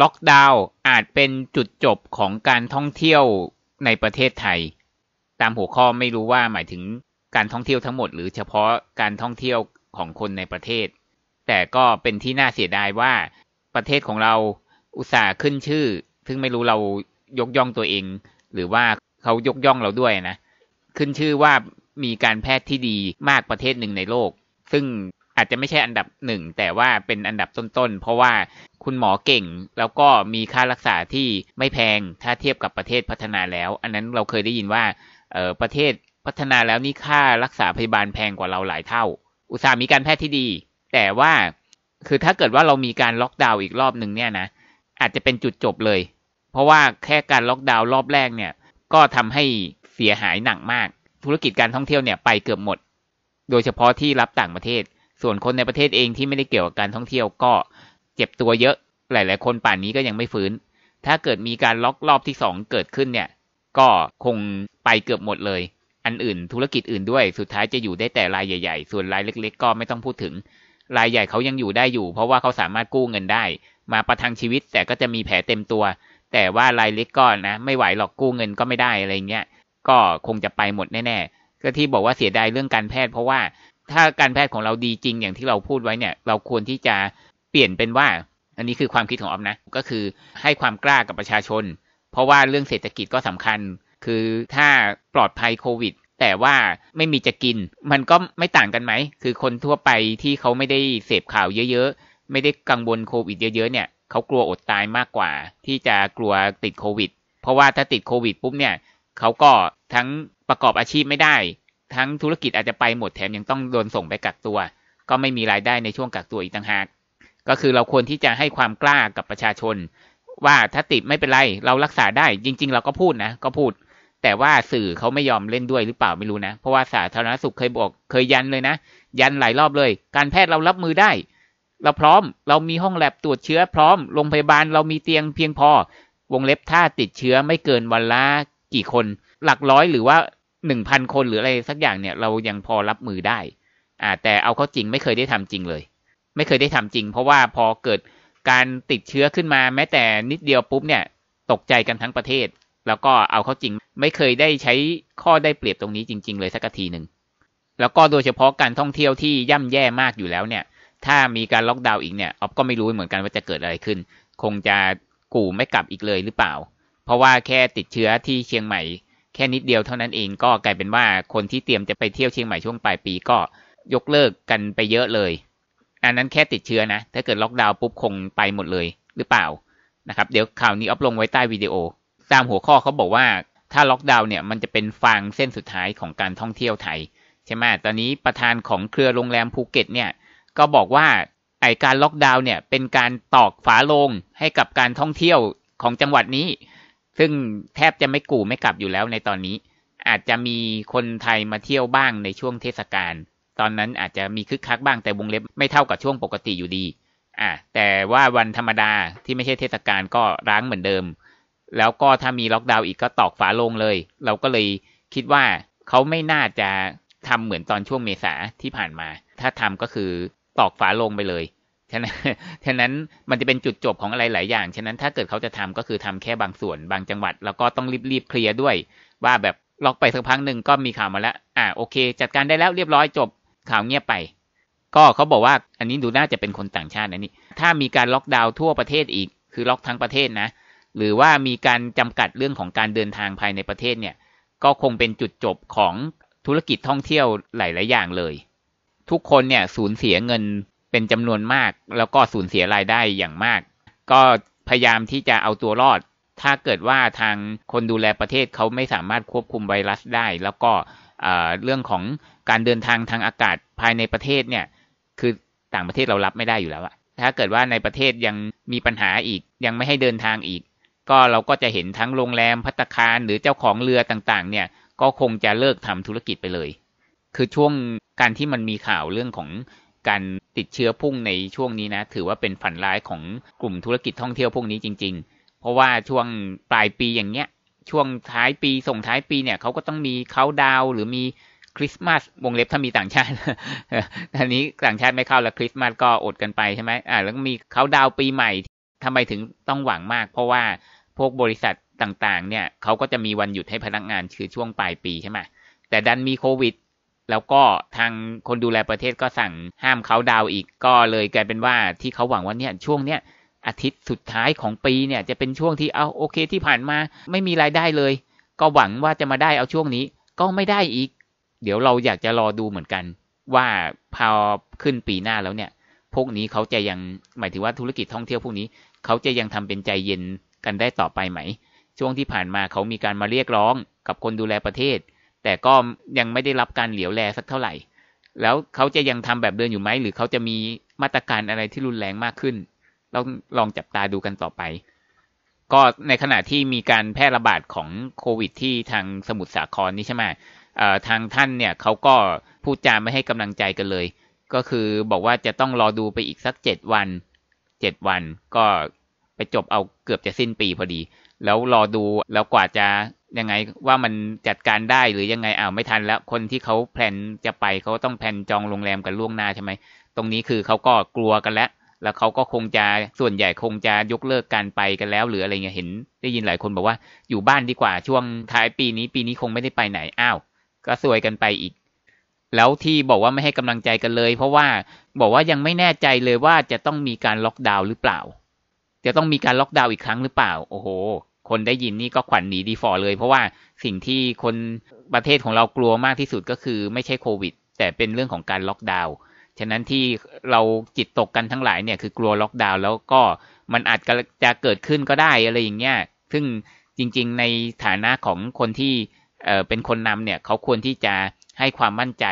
ล็อกดาวน์อาจเป็นจุดจบของการท่องเที่ยวในประเทศไทย ตามหัวข้อไม่รู้ว่าหมายถึงการท่องเที่ยวทั้งหมดหรือเฉพาะการท่องเที่ยวของคนในประเทศ แต่ก็เป็นที่น่าเสียดายว่าประเทศของเราอุตส่าห์ขึ้นชื่อ ซึ่งไม่รู้เรายกย่องตัวเอง หรือว่าเขายกย่องเราด้วยนะ ขึ้นชื่อว่ามีการแพทย์ที่ดีมากประเทศหนึ่งในโลก ซึ่งอาจจะไม่ใช่อันดับหนึ่งแต่ว่าเป็นอันดับต้นๆเพราะว่าคุณหมอเก่งแล้วก็มีค่ารักษาที่ไม่แพง ถ้าเทียบกับประเทศพัฒนาแล้ว อันนั้นเราเคยได้ยินว่าเออประเทศพัฒนาแล้วนี่ค่ารักษาพยาบาลแพงกว่าเราหลายเท่า อุตสาหมีการแพทย์ที่ดี แต่ว่า คือถ้าเกิดว่าเรามีการล็อกดาวน์อีกรอบหนึ่งเนี่ยนะอาจจะเป็นจุดจบเลย เพราะว่าแค่การล็อกดาวน์รอบแรกเนี่ยก็ทำให้เสียหายหนักมากธุรกิจการท่องเที่ยวเนี่ยไปเกือบหมด โดยเฉพาะที่รับต่างประเทศ ส่วนคนในประเทศเองที่ไม่ได้เกี่ยวกับการท่องเที่ยวก็เจ็บตัวเยอะหลายๆคนป่านนี้ก็ยังไม่ฟื้น ถ้าเกิดมีการล็อกรอบที่สองเกิดขึ้นเนี่ย ก็คงไปเกือบหมดเลย อันอื่นธุรกิจอื่นด้วย สุดท้ายจะอยู่ได้แต่รายใหญ่ๆ ส่วนรายเล็ก ๆ ก็ไม่ต้องพูดถึง รายใหญ่เขายังอยู่ได้อยู่ เพราะว่าเขาสามารถกู้เงินได้ มาประทังชีวิต แต่ก็จะมีแผลเต็มตัว แต่ว่ารายเล็กก็นะ ไม่ไหวหรอก กู้เงินก็ไม่ได้อะไรเงี้ย ก็คงจะไปหมดแน่ ๆ ก็ที่บอกว่าเสียดายเรื่องการแพทย์ เพราะว่า ถ้าการแพทย์ของเราดีจริงอย่างที่เราพูดไว้เนี่ย เราควรที่จะเปลี่ยนเป็นว่าอันนี้คือความคิดของออฟนะ ก็คือให้ความกล้ากับประชาชนเพราะว่าเรื่องเศรษฐกิจก็สำคัญ คือถ้าปลอดภัยโควิด แต่ว่าไม่มีจะกิน มันก็ไม่ต่างกันไหมคือคนทั่วไปที่เขาไม่ได้เสพข่าวเยอะ ๆไม่ได้กังวลโควิดเยอะๆเนี่ยเขากลัวอดตายมากกว่าที่จะกลัวติดโควิดเพราะว่าถ้าติดโควิดปุ๊บเนี่ยเขาก็ทั้งประกอบอาชีพไม่ได้ ทั้งธุรกิจอาจจะไปหมดแถมยังต้องโดนส่งไปกักตัว ก็ไม่มีรายได้ในช่วงกักตัวอีกต่างหากก็คือเราควรที่จะให้ความกล้ากับประชาชน ว่าถ้าติดไม่เป็นไร เรารักษาได้จริงๆเราก็พูดนะ ก็พูดแต่ว่าสื่อเขาไม่ยอมเล่นด้วยหรือเปล่า ไม่รู้นะ เพราะว่าสาธารณสุขเคยบอก เคยยันเลยนะ ยันหลายรอบเลย การแพทย์เรารับมือได้ เราพร้อมเรามีห้องแลบตรวจเชื้อพร้อมโรงพยาบาลเรามีเตียงเพียงพอวงเล็บถ้าติดเชื้อไม่เกินวันละกี่คน หลักร้อยหรือว่าหนึ่งพันคนหรืออะไรสักอย่างเนี่ย เรายังพอรับมือได้อ่า แต่เอาเข้าจริงไม่เคยได้ทำจริงเลยไม่เคยได้ทำจริง เพราะว่าพอเกิดการติดเชื้อขึ้นมา แม้แต่นิดเดียวปุ๊บเนี่ย ตกใจกันทั้งประเทศ แล้วก็เอาเข้าจริง ไม่เคยได้ใช้ข้อได้เปรียบตรงนี้จริง ๆ เลยสักทีหนึ่งแล้วก็โดยเฉพาะการท่องเที่ยวที่ย่ำแย่มากอยู่แล้วเนี่ย ถ้ามีการล็อกดาวน์อีกเนี่ยออฟก็ไม่รู้เหมือนกันว่าจะเกิดอะไรขึ้น คงจะกู่ไม่กลับอีกเลยหรือเปล่า เพราะว่าแค่ติดเชื้อที่เชียงใหม่แค่นิดเดียวเท่านั้นเอง ก็กลายเป็นว่าคนที่เตรียมจะไปเที่ยวเชียงใหม่ช่วงปลายปีก็ยกเลิกกันไปเยอะเลยอันนั้นแค่ติดเชื้อนะ ถ้าเกิดล็อกดาวน์ปุ๊บคงไปหมดเลยหรือเปล่านะครับ เดี๋ยวข่าวนี้อัพลงไว้ใต้วิดีโอ ตามหัวข้อเขาบอกว่า ถ้าล็อกดาวน์เนี่ย มันจะเป็นฟางเส้นสุดท้ายของการท่องเที่ยวไทย ใช่ไหม ตอนนี้ประธานของเครือโรงแรมภูเก็ตเนี่ย ก็บอกว่า ไอการล็อกดาวน์เนี่ย เป็นการตอกฝาลงให้กับการท่องเที่ยวของจังหวัดนี้ ซึ่งแทบจะไม่กู่ไม่กลับอยู่แล้วในตอนนี้ อาจจะมีคนไทยมาเที่ยวบ้างในช่วงเทศกาลตอนนั้นอาจจะมีคึกคักบ้างแต่วงเล็บไม่เท่ากับช่วงปกติอยู่ดี อ่ะแต่ว่าวันธรรมดาที่ไม่ใช่เทศกาลก็ร้างเหมือนเดิม แล้วก็ถ้ามีล็อกดาวน์อีกก็ตอกฝาลงเลย เราก็เลยคิดว่าเขาไม่น่าจะทำเหมือนตอนช่วงเมษาที่ผ่านมา ถ้าทำก็คือตอกฝาลงไปเลย ฉะนั้น ฉะนั้น มันจะเป็นจุดจบของอะไรหลายอย่าง ฉะนั้นถ้าเกิดเขาจะทำก็คือทำแค่บางส่วนบางจังหวัดแล้วก็ต้องรีบๆเคลียร์ด้วย ว่าแบบล็อกไปสักพักหนึ่งก็มีข่าวมาแล้ว อ่าโอเคจัดการได้แล้วเรียบร้อยจบข่าวเงียบไป ก็เขาบอกว่าอันนี้ดูน่าจะเป็นคนต่างชาตินะนี่ ถ้ามีการล็อกดาวน์ทั่วประเทศอีก คือล็อกทั้งประเทศนะ หรือว่ามีการจำกัดเรื่องของการเดินทางภายในประเทศเนี่ย ก็คงเป็นจุดจบของธุรกิจท่องเที่ยวหลาย ๆอย่างเลย ทุกคนเนี่ยสูญเสียเงินเป็นจำนวนมาก แล้วก็สูญเสียรายได้อย่างมาก ก็พยายามที่จะเอาตัวรอด ถ้าเกิดว่าทางคนดูแลประเทศเขาไม่สามารถควบคุมไวรัสได้ แล้วก็เรื่องของการเดินทางทางอากาศภายในประเทศเนี่ย คือต่างประเทศเรารับไม่ได้อยู่แล้วอะถ้าเกิดว่าในประเทศยังมีปัญหาอีก ยังไม่ให้เดินทางอีก ก็เราก็จะเห็นทั้งโรงแรมพัตคารหรือเจ้าของเรือต่างๆ เนี่ย ก็คงจะเลิกทำธุรกิจไปเลย คือช่วงการที่มันมีข่าวเรื่องของการติดเชื้อพุ่งในช่วงนี้นะถือว่าเป็นฝันร้ายของกลุ่มธุรกิจท่องเที่ยวพวกนี้จริงๆ เพราะว่าช่วงปลายปีอย่างเงี้ยช่วงท้ายปีส่งท้ายปีเนี่ยเขาก็ต้องมีเขาดาวหรือมีคริสต์มาสวงเล็บถ้ามีต่างชาติอันนี้ต่างชาติไม่เข้าแล้วคริสต์มาสก็อดกันไปใช่ไหมอ่าแล้วมีเขาดาวปีใหม่ ทำไมถึงต้องหวังมาก เพราะว่า พวกบริษัทต่างๆ เนี่ยเขาก็จะมีวันหยุดให้พนักงานคือช่วงปลายปีใช่ไหม แต่ดันมีโควิด แล้วก็ทางคนดูแลประเทศก็สั่งห้ามเขาดาวอีก ก็เลยกลายเป็นว่าที่เขาหวังว่าเนี่ยช่วงเนี้ยอาทิตย์สุดท้ายของปีเนี่ยจะเป็นช่วงที่เอาโอเคที่ผ่านมา ไม่มีรายได้เลย ก็หวังว่าจะมาได้เอาช่วงนี้ก็ไม่ได้อีกเดี๋ยวเราอยากจะรอดูเหมือนกัน ว่าพอขึ้นปีหน้าแล้วเนี่ย พวกนี้เขาจะยังหมายถึงว่าธุรกิจท่องเที่ยวพวกนี้เขาจะยังทำเป็นใจเย็นกันได้ต่อไปไหม ช่วงที่ผ่านมาเขามีการมาเรียกร้องกับคนดูแลประเทศ แต่ก็ยังไม่ได้รับการเหลียวแลสักเท่าไหร่ แล้วเขาจะยังทำแบบเดิมอยู่ไหม หรือเขาจะมีมาตรการอะไรที่รุนแรงมากขึ้นเราลองจับตาดูกันต่อไป ก็ในขณะที่มีการแพร่ระบาดของโควิด ที่ทางสมุทรสาครนี่ใช่ไหมทางท่านเนี่ยเขาก็พูดจาไม่ให้กำลังใจกันเลย ก็คือบอกว่าจะต้องรอดูไปอีกสักเจ็ดวันเจ็ดวันก็ไปจบเอาเกือบจะสิ้นปีพอดี แล้วรอดูแล้วกว่าจะยังไงว่ามันจัดการได้หรือยังไงอ้าวไม่ทันแล้ว คนที่เขาแพลนจะไปเขาต้องแพลนจองโรงแรมกันล่วงหน้าใช่ไหมตรงนี้คือเขาก็กลัวกันแล้ว แล้วเขาก็คงจะส่วนใหญ่คงจะยกเลิกการไปกันแล้ว หรืออะไรเงี้ยเห็น ได้ยินหลายคนบอกว่าอยู่บ้านดีกว่าช่วงท้ายปีนี้ปีนี้คงไม่ได้ไปไหนอ้าวก็สวยกันไปอีก แล้วที่บอกว่าไม่ให้กำลังใจกันเลยเพราะว่าบอกว่ายังไม่แน่ใจเลยว่าจะต้องมีการล็อกดาวน์หรือเปล่า จะต้องมีการล็อกดาวน์อีกครั้งหรือเปล่า โอ้โห คนได้ยินนี่ก็ขวัญหนีดีฟอเลย เพราะว่าสิ่งที่คนประเทศของเรากลัวมากที่สุดก็คือไม่ใช่โควิด แต่เป็นเรื่องของการล็อกดาวน์ ฉะนั้นที่เราจิตตกกันทั้งหลายเนี่ย คือกลัวล็อกดาวน์แล้วก็มันอาจจะเกิดขึ้นก็ได้ อะไรอย่างเงี้ย ซึ่งจริงๆ ในฐานะของคนที่เป็นคนนำเนี่ยเขาควรที่จะให้ความมั่นใจ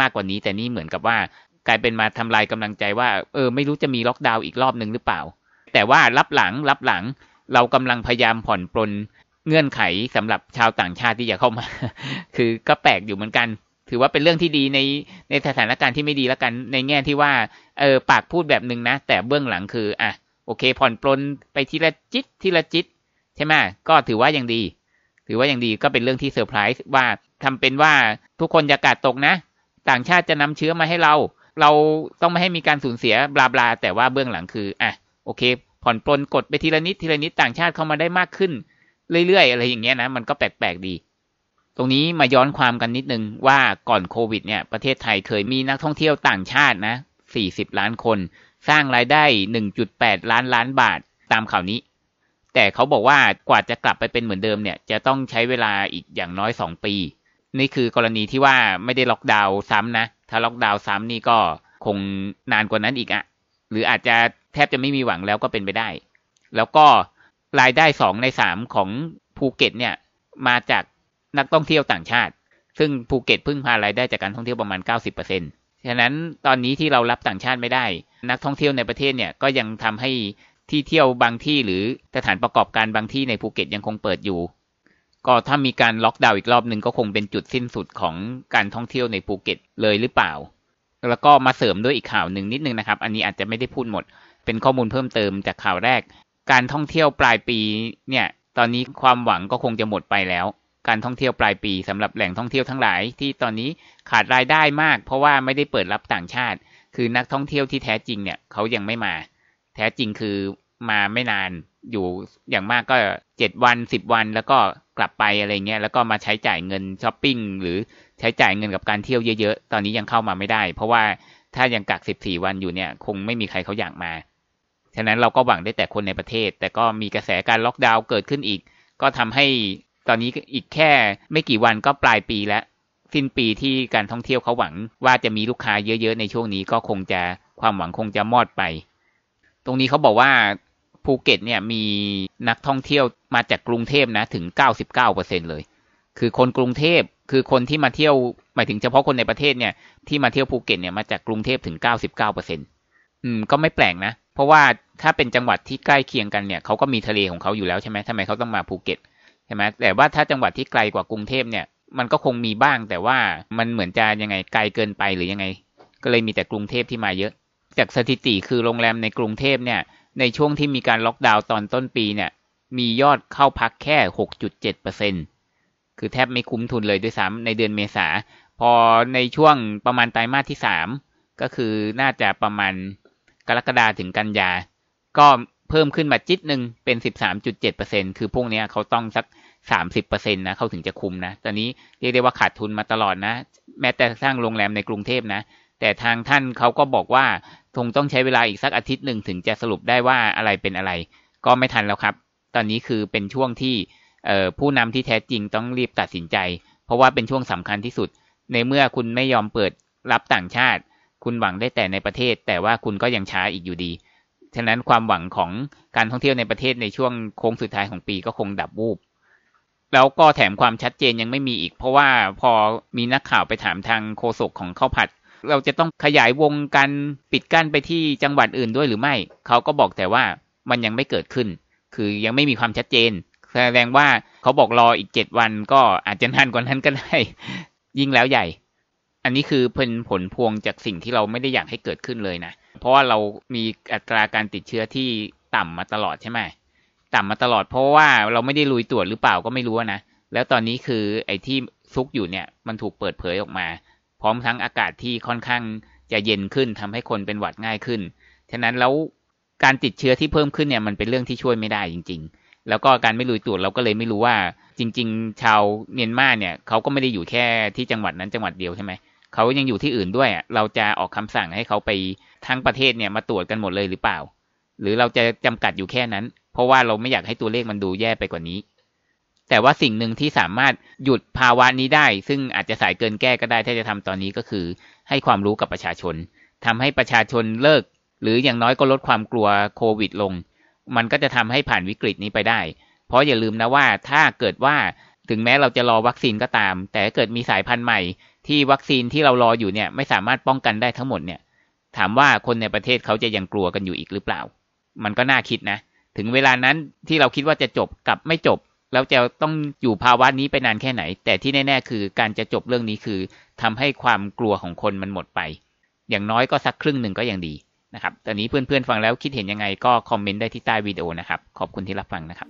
มากกว่านี้ แต่นี่เหมือนกับว่า กลายเป็นมาทำลายกำลังใจว่า เออ ไม่รู้จะมีล็อกดาวน์อีกรอบหนึ่งหรือเปล่า แต่ว่ารับหลังรับหลัง เรากำลังพยายามผ่อนปลนเงื่อนไขสำหรับชาวต่างชาติที่จะเข้ามาคือก็แปลกอยู่เหมือนกัน ถือว่าเป็นเรื่องที่ดีในในสถานการณ์ที่ไม่ดีแล้วกัน ในแง่ที่ว่าเออปากพูดแบบหนึ่งนะแต่เบื้องหลังคืออ่ะโอเค ผ่อนปลนไปทีละจิตทีละจิตใช่ไหมก็ถือว่ายังดีถือว่าอย่างดีก็เป็นเรื่องที่เซอร์ไพรส์ว่าทำเป็นว่าทุกคนจะกาดตกนะ ต่างชาติจะนำเชื้อมาให้เรา เราต้องไม่ให้มีการสูญเสีย บลาบลาแต่ว่าเบื้องหลังคือ อ่ะ โอเค ผ่อนปลนกดไปทีละนิดทีละนิดต่างชาติเข้ามาได้มากขึ้น เรื่อยๆอะไรอย่างเงี้ยนะ มันก็แปลกๆดี ตรงนี้มาย้อนความกันนิดนึงว่าก่อนโควิด เนี่ยประเทศไทยเคยมีนักท่องเที่ยวต่างชาตินะ40ล้านคน สร้างรายได้1.8ล้านล้านบาทตามข่าวนี้แต่เขาบอกว่ากว่าจะกลับไปเป็นเหมือนเดิมเนี่ย จะต้องใช้เวลาอีกอย่างน้อยสองปี นี่คือกรณีที่ว่าไม่ได้ล็อกดาวน์ซ้ำนะถ้าล็อกดาวน์ซ้ำนี่ก็คงนานกว่านั้นอีกอะหรืออาจจะแทบจะไม่มีหวังแล้วก็เป็นไปได้ แล้วก็รายได้สองในสามของภูเก็ตเนี่ย มาจากนักท่องเที่ยวต่างชาติ ซึ่งภูเก็ตพึ่งพารายได้จากการท่องเที่ยวประมาณ90%ฉะนั้นตอนนี้ที่เรารับต่างชาติไม่ได้ นักท่องเที่ยวในประเทศเนี่ยก็ยังทำให้ที่เที่ยวบางที่หรือสถานประกอบการบางที่ในภูเก็ตยังคงเปิดอยู่ ก็ถ้ามีการล็อกดาวน์อีกรอบหนึ่งก็คงเป็นจุดสิ้นสุดของการท่องเที่ยวในภูเก็ตเลยหรือเปล่า แล้วก็มาเสริมด้วยอีกข่าวหนึ่งนิดนึงนะครับ อันนี้อาจจะไม่ได้พูดหมด เป็นข้อมูลเพิ่มเติมจากข่าวแรก การท่องเที่ยวปลายปีเนี่ย ตอนนี้ความหวังก็คงจะหมดไปแล้ว การท่องเที่ยวปลายปีสำหรับแหล่งท่องเที่ยวทั้งหลายที่ตอนนี้ขาดรายได้มาก เพราะว่าไม่ได้เปิดรับต่างชาติ คือนักท่องเที่ยวที่แท้จริงเนี่ยเขายังไม่มา แท้จริงคือมาไม่นานอยู่อย่างมากก็เจ็ดวันสิบวัน แล้วก็กลับไปอะไรเงี้ยแล้วก็มาใช้จ่ายเงินช้อปปิ้งหรือใช้จ่ายเงินกับการเที่ยวเยอะ ๆ ตอนนี้ยังเข้ามาไม่ได้ เพราะว่าถ้ายังกักสิบสี่วันอยู่เนี่ย คงไม่มีใครเขาอยากมา ฉะนั้นเราก็หวังได้แต่คนในประเทศ แต่ก็มีกระแสการล็อกดาวน์เกิดขึ้นอีก ก็ทำให้ตอนนี้อีกแค่ไม่กี่วันก็ปลายปีแล้วสิ้นปีที่การท่องเที่ยวเขาหวังว่าจะมีลูกค้าเยอะ ๆ ในช่วงนี้ก็คงจะความหวังคงจะมอดไป ตรงนี้เขาบอกว่าภูเก็ตเนี่ยมีนักท่องเที่ยวมาจากกรุงเทพนะถึงเก้าสิบเก้าเเเปอร์ซ็นลย คือคนกรุงเทพคือคนที่มาเที่ยว หมายถึงเฉพาะคนในประเทศเนี่ยที่มาเที่ยวภูเก็ตเนี่ยมาจากกรุงเทพถึงเเกก้้าาสิบ็นอืมก็ไม่แปลกนะ เพราะว่าถ้าเป็นจังหวัดที่ใกล้เคียงกันเนี่ยเขาก็มีทะเลของเขาอยู่แล้วใช่ไหมทำไมเขาต้องมาภูเก็ตใช่ไหมแต่ว่าถ้าจังหวัดที่ไกลกว่ากรุงเทพเนี่ยมันก็คงมีบ้างแต่ว่ามันเหมือนจะยังไงไกลเกินไปหรือยังไง ก็เลยมีแต่กรุงเทพที่มาเยอะ จากสถิติคือโรงแรมในกรุงเทพเนี่ยในช่วงที่มีการล็อกดาวน์ตอนต้นปีเนี่ยมียอดเข้าพักแค่ 6.7%คือแทบไม่คุ้มทุนเลยด้วยซ้ำในเดือนเมษา พอในช่วงประมาณไตรมาสที่ 3 ก็คือน่าจะประมาณกรกฎาถึงกันยา ก็เพิ่มขึ้นมาจิตหนึ่งเป็น 13.7%คือพวกนี้เขาต้องสัก 30%นะเขาถึงจะคุ้มนะ ตอนนี้เรียกได้ว่าขาดทุนมาตลอดนะ แม้แต่สร้างโรงแรมในกรุงเทพนะ แต่ทางท่านเขาก็บอกว่าคงต้องใช้เวลาอีกสักอาทิตย์หนึ่งถึงจะสรุปได้ว่าอะไรเป็นอะไรก็ไม่ทันแล้วครับ ตอนนี้คือเป็นช่วงที่ผู้นำที่แท้จริงต้องรีบตัดสินใจ เพราะว่าเป็นช่วงสำคัญที่สุด ในเมื่อคุณไม่ยอมเปิดรับต่างชาติ คุณหวังได้แต่ในประเทศแต่ว่าคุณก็ยังช้าอีกอยู่ดี ฉะนั้นความหวังของการท่องเที่ยวในประเทศในช่วงโค้งสุดท้ายของปีก็คงดับวูบแล้วก็แถมความชัดเจนยังไม่มีอีก เพราะว่าพอมีนักข่าวไปถามทางโฆษกของข้าวผัดเราจะต้องขยายวงกันปิดกั้นไปที่จังหวัดอื่นด้วยหรือไม่ เขาก็บอกแต่ว่ามันยังไม่เกิดขึ้น คือยังไม่มีความชัดเจน แสดงว่าเขาบอกรออีกเจ็ดวันก็อาจจะนานกว่านั้นก็ได้ ยิ่งแล้วใหญ่ อันนี้คือเป็นผลพวงจากสิ่งที่เราไม่ได้อยากให้เกิดขึ้นเลยนะ เพราะว่าเรามีอัตราการติดเชื้อที่ต่ำมาตลอดใช่ไหม ต่ำมาตลอดเพราะว่าเราไม่ได้ลุยตรวจหรือเปล่าก็ไม่รู้นะ แล้วตอนนี้คือไอ้ที่ซุกอยู่เนี่ย มันถูกเปิดเผยออกมาพร้อมทั้งอากาศที่ค่อนข้างจะเย็นขึ้นทำให้คนเป็นหวัดง่ายขึ้นฉะนั้นแล้วการติดเชื้อที่เพิ่มขึ้นเนี่ยมันเป็นเรื่องที่ช่วยไม่ได้จริง ๆ แล้วก็การไม่ลุยตรวจเราก็เลยไม่รู้ว่าจริง ๆ ชาวเมียนมาเนี่ยเขาก็ไม่ได้อยู่แค่ที่จังหวัดนั้นจังหวัดเดียวใช่ไหมเขายังอยู่ที่อื่นด้วย เราจะออกคำสั่งให้เขาไปทั้งประเทศเนี่ยมาตรวจกันหมดเลยหรือเปล่า หรือเราจะจำกัดอยู่แค่นั้น เพราะว่าเราไม่อยากให้ตัวเลขมันดูแย่ไปกว่านี้แต่ว่าสิ่งหนึ่งที่สามารถหยุดภาวะนี้ได้ ซึ่งอาจจะสายเกินแก้ก็ได้ถ้าจะทำตอนนี้ก็คือ ให้ความรู้กับประชาชน ทำให้ประชาชนเลิกหรืออย่างน้อยก็ลดความกลัวโควิดลง มันก็จะทำให้ผ่านวิกฤตนี้ไปได้ เพราะอย่าลืมนะว่าถ้าเกิดว่าถึงแม้เราจะรอวัคซีนก็ตาม แต่เกิดมีสายพันธุ์ใหม่ ที่วัคซีนที่เรารออยู่เนี่ยไม่สามารถป้องกันได้ทั้งหมดเนี่ย ถามว่าคนในประเทศเขาจะยังกลัวกันอยู่อีกหรือเปล่า มันก็น่าคิดนะ ถึงเวลานั้นที่เราคิดว่าจะจบกับไม่จบแล้วจะต้องอยู่ภาวะนี้ไปนานแค่ไหน แต่ที่แน่ๆคือ การจะจบเรื่องนี้คือ ทำให้ความกลัวของคนมันหมดไป อย่างน้อยก็สักครึ่งหนึ่งก็ยังดีนะครับ ตอนนี้เพื่อนๆฟังแล้วคิดเห็นยังไงก็คอมเมนต์ได้ที่ใต้วิดีโอนะครับ ขอบคุณที่รับฟังนะครับ